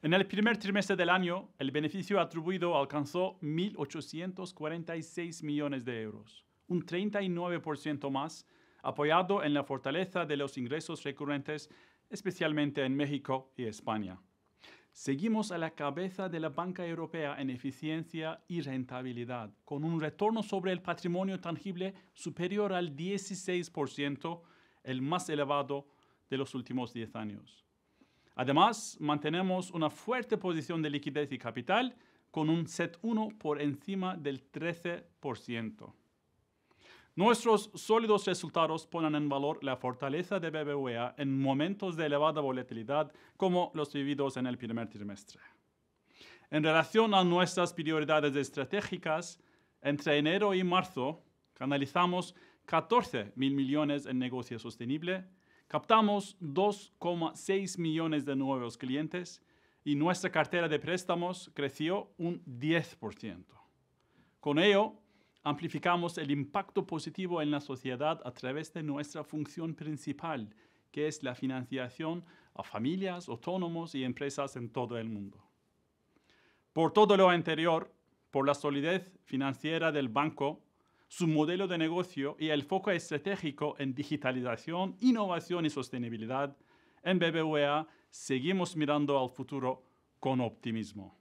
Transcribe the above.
En el primer trimestre del año, el beneficio atribuido alcanzó 1.846 millones de euros, un 39% más, apoyado en la fortaleza de los ingresos recurrentes, especialmente en México y España. Seguimos a la cabeza de la banca europea en eficiencia y rentabilidad, con un retorno sobre el patrimonio tangible superior al 16%, el más elevado de los últimos 10 años. Además, mantenemos una fuerte posición de liquidez y capital con un SET 1 por encima del 13%. Nuestros sólidos resultados ponen en valor la fortaleza de BBVA en momentos de elevada volatilidad como los vividos en el primer trimestre. En relación a nuestras prioridades estratégicas, entre enero y marzo canalizamos 14 mil millones en negocio sostenible, Captamos 2,6 millones de nuevos clientes y nuestra cartera de préstamos creció un 10%. Con ello, amplificamos el impacto positivo en la sociedad a través de nuestra función principal, que es la financiación a familias, autónomos y empresas en todo el mundo. Por todo lo anterior, por la solidez financiera del banco, su modelo de negocio y el foco estratégico en digitalización, innovación y sostenibilidad, en BBVA seguimos mirando al futuro con optimismo.